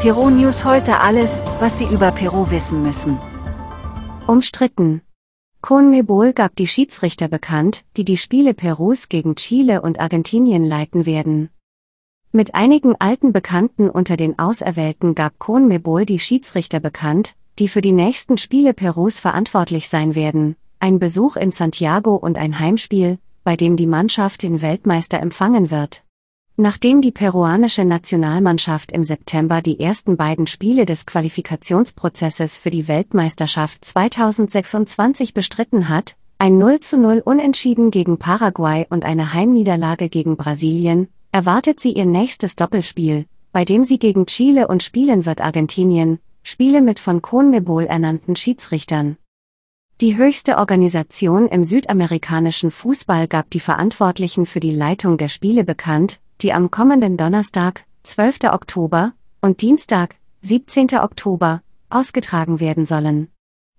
Peru News heute alles, was Sie über Peru wissen müssen. Umstritten. CONMEBOL gab die Schiedsrichter bekannt, die die Spiele Perus gegen Chile und Argentinien leiten werden. Mit einigen alten Bekannten unter den Auserwählten gab CONMEBOL die Schiedsrichter bekannt, die für die nächsten Spiele Perus verantwortlich sein werden. Ein Besuch in Santiago und ein Heimspiel, bei dem die Mannschaft den Weltmeister empfangen wird. Nachdem die peruanische Nationalmannschaft im September die ersten beiden Spiele des Qualifikationsprozesses für die Weltmeisterschaft 2026 bestritten hat, ein 0 zu 0 Unentschieden gegen Paraguay und eine Heimniederlage gegen Brasilien, erwartet sie ihr nächstes Doppelspiel, bei dem sie gegen Chile und spielen wird Argentinien, Spiele mit von Conmebol ernannten Schiedsrichtern. Die höchste Organisation im südamerikanischen Fußball gab die Verantwortlichen für die Leitung der Spiele bekannt, die am kommenden Donnerstag, 12. Oktober, und Dienstag, 17. Oktober, ausgetragen werden sollen.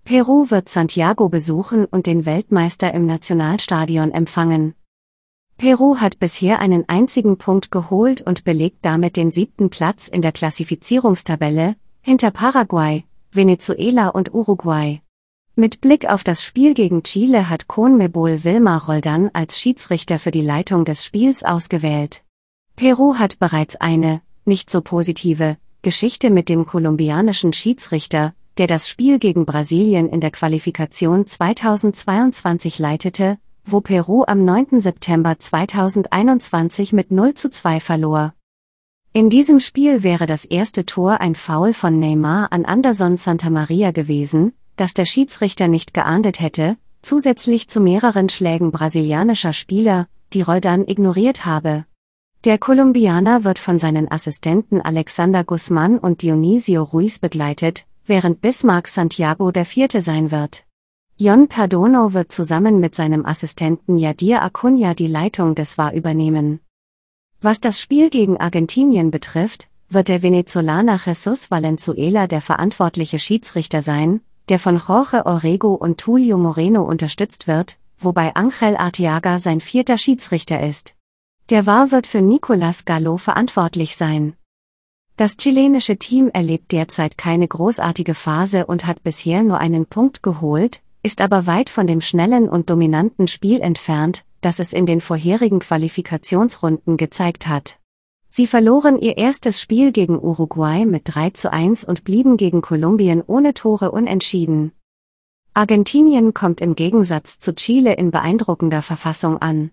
Peru wird Santiago besuchen und den Weltmeister im Nationalstadion empfangen. Peru hat bisher einen einzigen Punkt geholt und belegt damit den siebten Platz in der Klassifizierungstabelle, hinter Paraguay, Venezuela und Uruguay. Mit Blick auf das Spiel gegen Chile hat Conmebol Wilmar Roldan als Schiedsrichter für die Leitung des Spiels ausgewählt. Peru hat bereits eine, nicht so positive, Geschichte mit dem kolumbianischen Schiedsrichter, der das Spiel gegen Brasilien in der Qualifikation 2022 leitete, wo Peru am 9. September 2021 mit 0 zu 2 verlor. In diesem Spiel wäre das erste Tor ein Foul von Neymar an Anderson Santamaria gewesen, das der Schiedsrichter nicht geahndet hätte, zusätzlich zu mehreren Schlägen brasilianischer Spieler, die Roldan ignoriert habe. Der Kolumbianer wird von seinen Assistenten Alexander Guzman und Dionisio Ruiz begleitet, während Bismarck Santiago IV. sein wird. Jon Perdono wird zusammen mit seinem Assistenten Yadir Acuna die Leitung des VAR übernehmen. Was das Spiel gegen Argentinien betrifft, wird der Venezolaner Jesus Valenzuela der verantwortliche Schiedsrichter sein, der von Jorge Orego und Tulio Moreno unterstützt wird, wobei Angel Arteaga sein vierter Schiedsrichter ist. Der VAR wird für Nicolas Gallo verantwortlich sein. Das chilenische Team erlebt derzeit keine großartige Phase und hat bisher nur einen Punkt geholt, ist aber weit von dem schnellen und dominanten Spiel entfernt, das es in den vorherigen Qualifikationsrunden gezeigt hat. Sie verloren ihr erstes Spiel gegen Uruguay mit 3 zu 1 und blieben gegen Kolumbien ohne Tore unentschieden. Argentinien kommt im Gegensatz zu Chile in beeindruckender Verfassung an.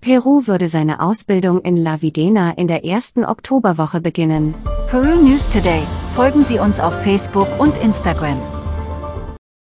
Peru würde seine Ausbildung in La Videna in der ersten Oktoberwoche beginnen. Peru News Today. Folgen Sie uns auf Facebook und Instagram.